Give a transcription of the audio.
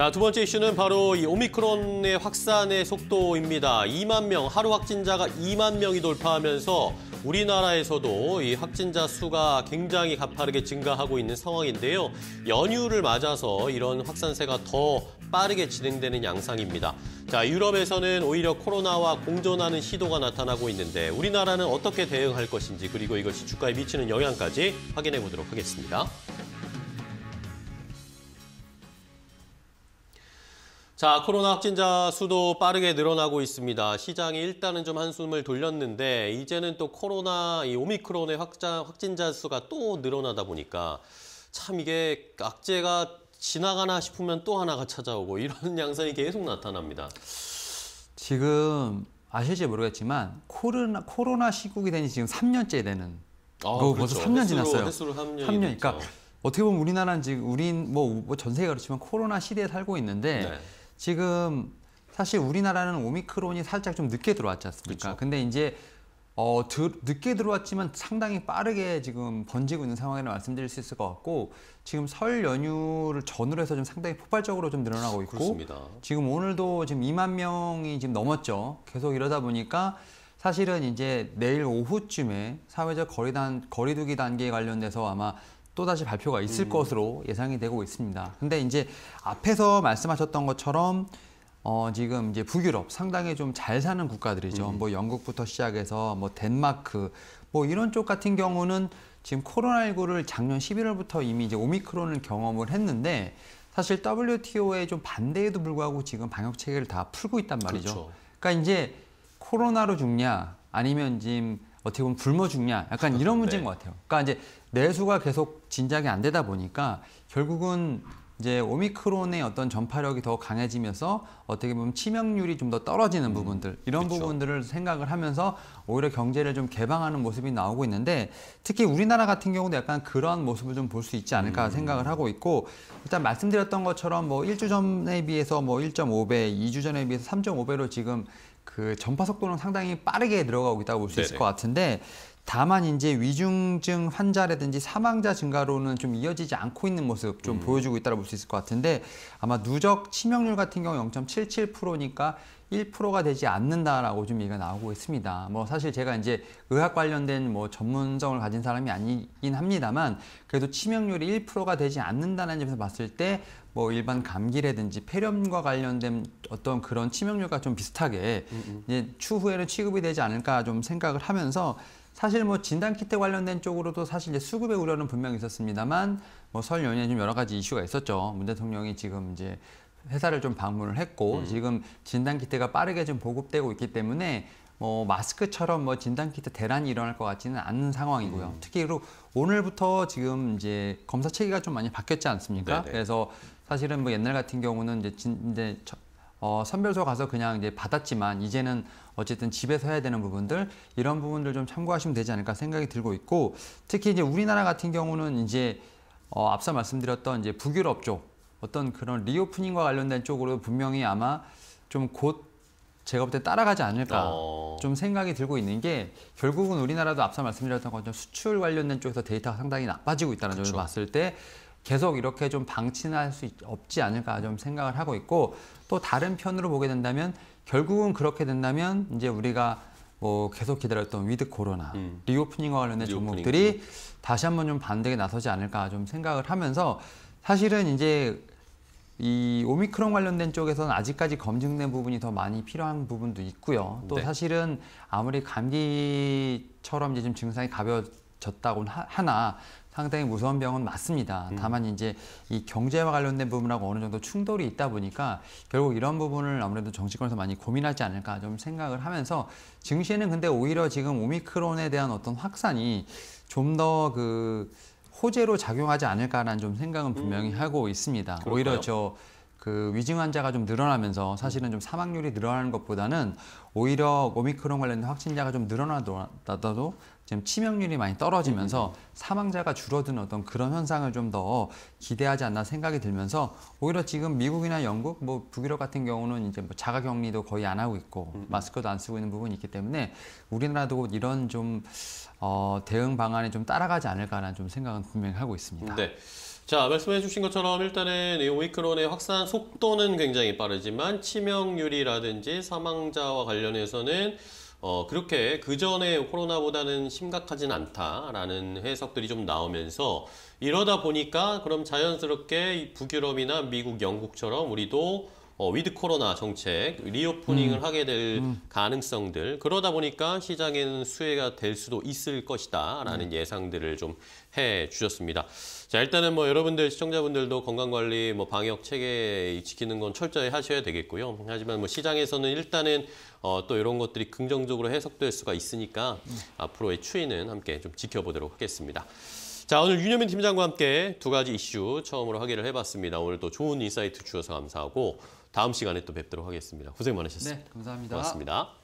자, 두 번째 이슈는 바로 이 오미크론의 확산의 속도입니다. 2만 명, 하루 확진자가 2만 명이 돌파하면서 우리나라에서도 이 확진자 수가 굉장히 가파르게 증가하고 있는 상황인데요. 연휴를 맞아서 이런 확산세가 더 빠르게 진행되는 양상입니다. 자, 유럽에서는 오히려 코로나와 공존하는 시도가 나타나고 있는데 우리나라는 어떻게 대응할 것인지 그리고 이것이 주가에 미치는 영향까지 확인해 보도록 하겠습니다. 자, 코로나 확진자 수도 빠르게 늘어나고 있습니다. 시장이 일단은 좀 한숨을 돌렸는데 이제는 또 코로나 이 오미크론의 확장 확진자 수가 또 늘어나다 보니까 참 이게 악재가 지나가나 싶으면 또 하나가 찾아오고 이런 양상이 계속 나타납니다. 지금 아실지 모르겠지만 코로나 코로나 시국이 되니 지금 3년째 되는 아, 그렇죠. 벌써 3년 횟수로, 지났어요. 횟수로 3년. 3년. 그러니까 됐죠. 그러니까 어떻게 보면 우리나라는 지금 우린 뭐전 뭐 세계가 그렇지만 코로나 시대에 살고 있는데 네. 지금 사실 우리나라는 오미크론이 살짝 좀 늦게 들어왔지 않습니까? 그쵸. 그렇죠. 근데 이제 어, 드, 늦게 들어왔지만 상당히 빠르게 지금 번지고 있는 상황이라 말씀드릴 수 있을 것 같고 지금 설 연휴를 전후로 해서 좀 상당히 폭발적으로 좀 늘어나고 있고 그렇습니다. 지금 오늘도 지금 2만 명이 지금 넘었죠. 계속 이러다 보니까 사실은 이제 내일 오후쯤에 사회적 거리단 거리두기 단계에 관련돼서 아마 또다시 발표가 있을 음. 것으로 예상이 되고 있습니다. 근데 이제 앞에서 말씀하셨던 것처럼 어, 지금 이제 북유럽 상당히 좀 잘 사는 국가들이죠. 음. 뭐 영국부터 시작해서 뭐 덴마크 뭐 이런 쪽 같은 경우는 지금 코로나19를 작년 11월부터 이미 이제 오미크론을 경험을 했는데 사실 WTO에 좀 반대에도 불구하고 지금 방역 체계를 다 풀고 있단 말이죠. 그렇죠. 그러니까 이제 코로나로 죽냐 아니면 지금 어떻게 보면 굶어 죽냐 약간 그렇죠. 이런 문제인 네. 것 같아요. 그러니까 이제 내수가 계속 진작이 안 되다 보니까 결국은 이제 오미크론의 어떤 전파력이 더 강해지면서 어떻게 보면 치명률이 좀 더 떨어지는 음, 부분들 이런 그렇 부분들을 생각을 하면서 오히려 경제를 좀 개방하는 모습이 나오고 있는데 특히 우리나라 같은 경우도 약간 그런 모습을 좀 볼 수 있지 않을까 음. 생각을 하고 있고 일단 말씀드렸던 것처럼 뭐 1주 전에 비해서 뭐 1.5배, 2주 전에 비해서 3.5배로 지금 그 전파 속도는 상당히 빠르게 늘어가고 있다고 볼 수 있을 것 같은데 다만 이제 위중증 환자라든지 사망자 증가로는 좀 이어지지 않고 있는 모습 좀 음. 보여주고 있다고 볼 수 있을 것 같은데 아마 누적 치명률 같은 경우 0.77%니까 1%가 되지 않는다라고 좀 얘기가 나오고 있습니다. 뭐 사실 제가 이제 의학 관련된 뭐 전문성을 가진 사람이 아니긴 합니다만 그래도 치명률이 1%가 되지 않는다는 점에서 봤을 때 뭐 일반 감기라든지 폐렴과 관련된 어떤 그런 치명률과 좀 비슷하게 이제 추후에는 취급이 되지 않을까 좀 생각을 하면서 사실 뭐 진단키트 관련된 쪽으로도 사실 이제 수급의 우려는 분명히 있었습니다만 뭐 설 연휴에 좀 여러 가지 이슈가 있었죠. 문 대통령이 지금 이제 회사를 좀 방문을 했고 음. 지금 진단 키트가 빠르게 좀 보급되고 있기 때문에 뭐 마스크처럼 뭐 진단 키트 대란이 일어날 것 같지는 않은 상황이고요. 음. 특히로 오늘부터 지금 이제 검사 체계가 좀 많이 바뀌었지 않습니까? 네네. 그래서 사실은 뭐 옛날 같은 경우는 이제 진 이제 어, 선별소 가서 그냥 이제 받았지만 이제는 어쨌든 집에서 해야 되는 부분들 이런 부분들 좀 참고하시면 되지 않을까 생각이 들고 있고 특히 이제 우리나라 같은 경우는 이제 어, 앞서 말씀드렸던 이제 북유럽 쪽 어떤 그런 리오프닝과 관련된 쪽으로 분명히 아마 좀 곧 제가 볼 때 따라가지 않을까 어... 좀 생각이 들고 있는 게 결국은 우리나라도 앞서 말씀드렸던 것처럼 수출 관련된 쪽에서 데이터가 상당히 나빠지고 있다는 그쵸. 점을 봤을 때 계속 이렇게 좀 방치할 수 없지 않을까 좀 생각을 하고 있고 또 다른 편으로 보게 된다면 결국은 그렇게 된다면 이제 우리가 뭐 계속 기다렸던 위드 코로나 음. 리오프닝과 관련된 리오프닝. 종목들이 다시 한번 좀 반등에 나서지 않을까 좀 생각을 하면서 사실은 이제 이 오미크론 관련된 쪽에서는 아직까지 검증된 부분이 더 많이 필요한 부분도 있고요. 또 네. 사실은 아무리 감기처럼 이제 좀 증상이 가벼워졌다고 하나 상당히 무서운 병은 맞습니다. 음. 다만 이제 이 경제와 관련된 부분하고 어느 정도 충돌이 있다 보니까 결국 이런 부분을 아무래도 정치권에서 많이 고민하지 않을까 좀 생각을 하면서 증시는 근데 오히려 지금 오미크론에 대한 어떤 확산이 좀 더그 호재로 작용하지 않을까라는 좀 생각은 분명히 음. 하고 있습니다. 그럴까요? 오히려 저 그 위증 환자가 좀 늘어나면서 사실은 좀 사망률이 늘어나는 것보다는 오히려 오미크론 관련된 확진자가 좀 늘어나더라도 지금 치명률이 많이 떨어지면서 음, 음. 사망자가 줄어든 어떤 그런 현상을 좀 더 기대하지 않나 생각이 들면서 오히려 지금 미국이나 영국, 뭐 북유럽 같은 경우는 이제 뭐 자가 격리도 거의 안 하고 있고 음, 마스크도 안 쓰고 있는 부분이 있기 때문에 우리나라도 이런 좀 어, 대응 방안에 좀 따라가지 않을까라는 좀 생각은 분명히 하고 있습니다. 네. 자, 말씀해 주신 것처럼 일단은 이 오미크론의 확산 속도는 굉장히 빠르지만 치명률이라든지 사망자와 관련 관련해서는 어, 그렇게 그 전에 코로나보다는 심각하진 않다라는 해석들이 좀 나오면서 이러다 보니까 그럼 자연스럽게 북유럽이나 미국, 영국처럼 우리도 어, 위드 코로나 정책 리오프닝을 음. 하게 될 음. 가능성들 그러다 보니까 시장에는 수혜가 될 수도 있을 것이다라는 음. 예상들을 좀 해 주셨습니다. 자 일단은 뭐 여러분들 시청자분들도 건강 관리 뭐 방역 체계 지키는 건 철저히 하셔야 되겠고요. 하지만 뭐 시장에서는 일단은 어, 또 이런 것들이 긍정적으로 해석될 수가 있으니까 음. 앞으로의 추이는 함께 좀 지켜보도록 하겠습니다. 자 오늘 윤여민 팀장과 함께 두 가지 이슈 처음으로 확인을 해봤습니다. 오늘 또 좋은 인사이트 주셔서 감사하고 다음 시간에 또 뵙도록 하겠습니다. 고생 많으셨습니다. 네, 감사합니다. 고맙습니다.